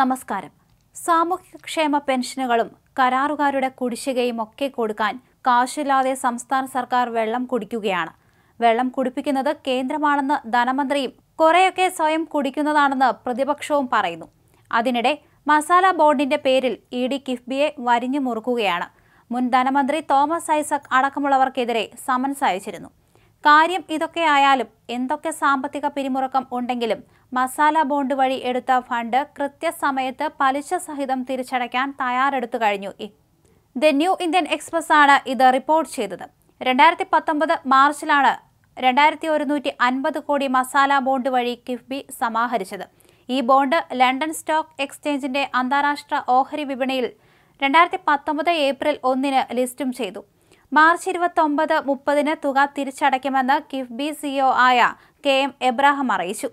നമസ്കാരം സാമൂഹ്യക്ഷേമ പെൻഷനുകളും കരാറുകാരുടെ കുടിശ്ശികയും ഒക്കെ കൊടുക്കാൻ കാശില്ലാതെ സംസ്ഥാന സർക്കാർ വെള്ളം കുടിക്കുകയാണ് വെള്ളം കുടിപ്പിക്കുന്നത് കേന്ദ്രമാണെന്ന് ധനമന്ത്രിയും കുറെയൊക്കെ സ്വയം കുടിക്കുന്നതാണെന്ന് പ്രതിപക്ഷവും പറയുന്നു അതിനിടെ മസാല ബോർഡിന്റെ പേരിൽ ഇ ഡി കിഫ്ബിയെ വരിഞ്ഞു മുറുക്കുകയാണ് മുൻ ധനമന്ത്രി തോമസ് ഐസക് അടക്കമുള്ളവർക്കെതിരെ സമൻസ് അയച്ചിരുന്നു കാര്യം ഇതൊക്കെ ആയാലും എന്തൊക്കെ സാമ്പത്തിക പിരിമുറുക്കം ഉണ്ടെങ്കിലും മസാല ബോണ്ട് വഴി എടുത്ത ഫണ്ട് കൃത്യസമയത്ത് പലിശ സഹിതം തിരിച്ചടയ്ക്കാൻ തയ്യാറെടുത്തു കഴിഞ്ഞു ദ ന്യൂ ഇന്ത്യൻ എക്സ്പ്രസ് ആണ് ഇത് റിപ്പോർട്ട് ചെയ്തത് രണ്ടായിരത്തി പത്തൊമ്പത് മാർച്ചിലാണ് രണ്ടായിരത്തി ഒരുന്നൂറ്റി അൻപത് കോടി മസാല ബോണ്ട് വഴി കിഫ്ബി സമാഹരിച്ചത് ഈ ബോണ്ട് ലണ്ടൻ സ്റ്റോക്ക് എക്സ്ചേഞ്ചിന്റെ അന്താരാഷ്ട്ര ഓഹരി വിപണിയിൽ രണ്ടായിരത്തി പത്തൊമ്പത് ഏപ്രിൽ ഒന്നിന് ലിസ്റ്റും ചെയ്തു മാർച്ച് ഇരുപത്തൊമ്പത് മുപ്പതിന് തുക തിരിച്ചടയ്ക്കുമെന്ന് കിഫ്ബി സിഒ ആയ കെ എം എബ്രാഹം അറിയിച്ചു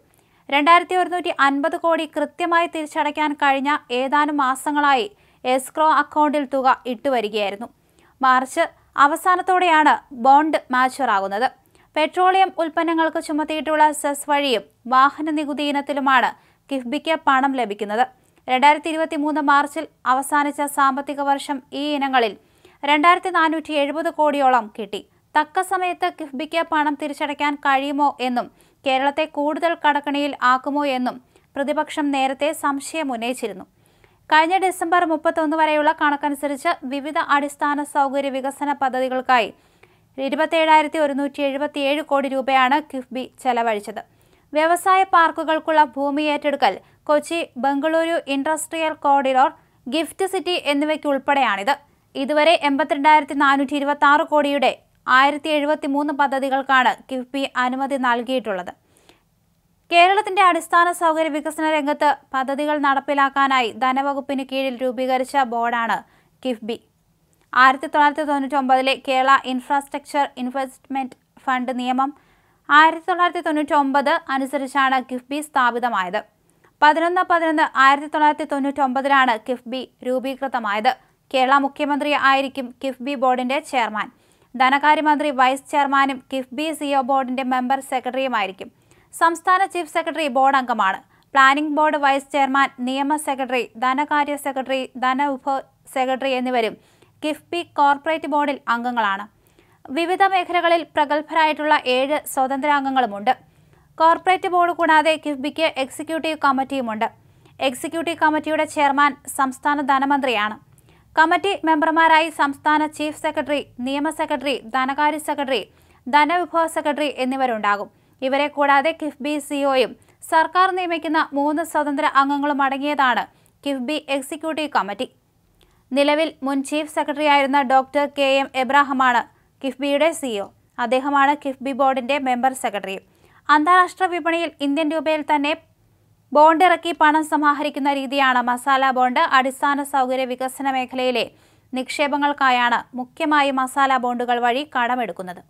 രണ്ടായിരത്തി ഒരുന്നൂറ്റി അൻപത് കോടി കൃത്യമായി തിരിച്ചടയ്ക്കാൻ കഴിഞ്ഞ ഏതാനും മാസങ്ങളായി എസ്ക്രോ അക്കൗണ്ടിൽ തുക ഇട്ടുവരികയായിരുന്നു മാർച്ച് അവസാനത്തോടെയാണ് ബോണ്ട് മാച്ചുറാകുന്നത് പെട്രോളിയം ഉൽപ്പന്നങ്ങൾക്ക് ചുമത്തിയിട്ടുള്ള സെസ് വഴിയും വാഹന നികുതി ഇനത്തിലുമാണ് കിഫ്ബിക്ക് പണം ലഭിക്കുന്നത് രണ്ടായിരത്തി ഇരുപത്തി മൂന്ന് മാർച്ചിൽ അവസാനിച്ച സാമ്പത്തിക വർഷം ഈ ഇനങ്ങളിൽ രണ്ടായിരത്തി നാനൂറ്റി എഴുപത് കോടിയോളം കിട്ടി തക്ക സമയത്ത് കിഫ്ബിക്ക് പണം തിരിച്ചടയ്ക്കാൻ കഴിയുമോ എന്നും കേരളത്തെ കൂടുതൽ കടക്കണിയിൽ ആക്കുമോ എന്നും പ്രതിപക്ഷം നേരത്തെ സംശയം ഉന്നയിച്ചിരുന്നു കഴിഞ്ഞ ഡിസംബർ മുപ്പത്തൊന്ന് വരെയുള്ള കണക്കനുസരിച്ച് വിവിധ അടിസ്ഥാന സൗകര്യ വികസന പദ്ധതികൾക്കായി ഇരുപത്തേഴായിരത്തി ഒരുന്നൂറ്റി ഏഴ് കോടി രൂപയാണ് കിഫ്ബി ചെലവഴിച്ചത് വ്യവസായ പാർക്കുകൾക്കുള്ള ഭൂമി ഏറ്റെടുക്കൽ കൊച്ചി ബംഗളൂരു ഇൻഡസ്ട്രിയൽ കോറിഡോർ ഗിഫ്റ്റ് സിറ്റി എന്നിവയ്ക്കുൾപ്പെടെയാണിത് ഇതുവരെ എൺപത്തിരണ്ടായിരത്തി നാനൂറ്റി ഇരുപത്തി ആറ് കോടിയുടെ ആയിരത്തി എഴുപത്തി മൂന്ന് പദ്ധതികൾക്കാണ് കിഫ്ബി അനുമതി നൽകിയിട്ടുള്ളത് കേരളത്തിന്റെ അടിസ്ഥാന സൗകര്യ വികസന രംഗത്ത് പദ്ധതികൾ നടപ്പിലാക്കാനായി ധനവകുപ്പിന് കീഴിൽ രൂപീകരിച്ച ബോർഡാണ് കിഫ്ബി ആയിരത്തി തൊള്ളായിരത്തി തൊണ്ണൂറ്റി ഒമ്പതിലെ കേരള ഇൻഫ്രാസ്ട്രക്ചർ ഇൻവെസ്റ്റ്മെന്റ് ഫണ്ട് നിയമം ആയിരത്തി തൊള്ളായിരത്തി തൊണ്ണൂറ്റി ഒമ്പത് അനുസരിച്ചാണ് കിഫ്ബി സ്ഥാപിതമായത് പതിനൊന്ന് പതിനൊന്ന് ആയിരത്തി തൊള്ളായിരത്തി തൊണ്ണൂറ്റി ഒമ്പതിലാണ് കിഫ്ബി രൂപീകൃതമായത് കേരള മുഖ്യമന്ത്രി ആയിരിക്കും കിഫ്ബി ബോർഡിന്റെ ചെയർമാൻ ധനകാര്യമന്ത്രി വൈസ് ചെയർമാനും കിഫ്ബി സിഒ ബോർഡിന്റെ മെമ്പർ സെക്രട്ടറിയുമായിരിക്കും സംസ്ഥാന ചീഫ് സെക്രട്ടറി ബോർഡ് അംഗമാണ് പ്ലാനിംഗ് ബോർഡ് വൈസ് ചെയർമാൻ നിയമ സെക്രട്ടറി ധനകാര്യ സെക്രട്ടറി ധന ഉപ സെക്രട്ടറി എന്നിവരും കിഫ്ബി കോർപ്പറേറ്റ് ബോർഡിൽ അംഗങ്ങളാണ് വിവിധ മേഖലകളിൽ പ്രഗത്ഭരായിട്ടുള്ള ഏഴ് അംഗങ്ങളുമുണ്ട് കോർപ്പറേറ്റ് ബോർഡ് കൂടാതെ കിഫ്ബിക്ക് എക്സിക്യൂട്ടീവ് കമ്മിറ്റിയുമുണ്ട് എക്സിക്യൂട്ടീവ് കമ്മിറ്റിയുടെ ചെയർമാൻ സംസ്ഥാന ധനമന്ത്രിയാണ് കമ്മിറ്റി മെമ്പർമാരായി സംസ്ഥാന ചീഫ് സെക്രട്ടറി നിയമ സെക്രട്ടറി ധനകാര്യ സെക്രട്ടറി ധനവിഭവ സെക്രട്ടറി എന്നിവരുണ്ടാകും ഇവരെ കൂടാതെ കിഫ്ബി സിഒയും സർക്കാർ നിയമിക്കുന്ന മൂന്ന് സ്വതന്ത്ര അംഗങ്ങളും അടങ്ങിയതാണ് കിഫ്ബി എക്സിക്യൂട്ടീവ് കമ്മിറ്റി നിലവിൽ മുൻ ചീഫ് സെക്രട്ടറിയായിരുന്ന ഡോക്ടർ കെ എം എബ്രാഹമാണ് കിഫ്ബിയുടെ സിഇഒ അദ്ദേഹമാണ് കിഫ്ബി ബോർഡിന്റെ മെമ്പർ സെക്രട്ടറി അന്താരാഷ്ട്ര വിപണിയിൽ ഇന്ത്യൻ രൂപയിൽ തന്നെ ബോണ്ട് ഇറക്കി പണം സമാഹരിക്കുന്ന രീതിയാണ് മസാല ബോണ്ട് അടിസ്ഥാന സൗകര്യ വികസന മേഖലയിലെ നിക്ഷേപങ്ങൾക്കായാണ് മുഖ്യമായി മസാല ബോണ്ടുകൾ വഴി കടമെടുക്കുന്നത്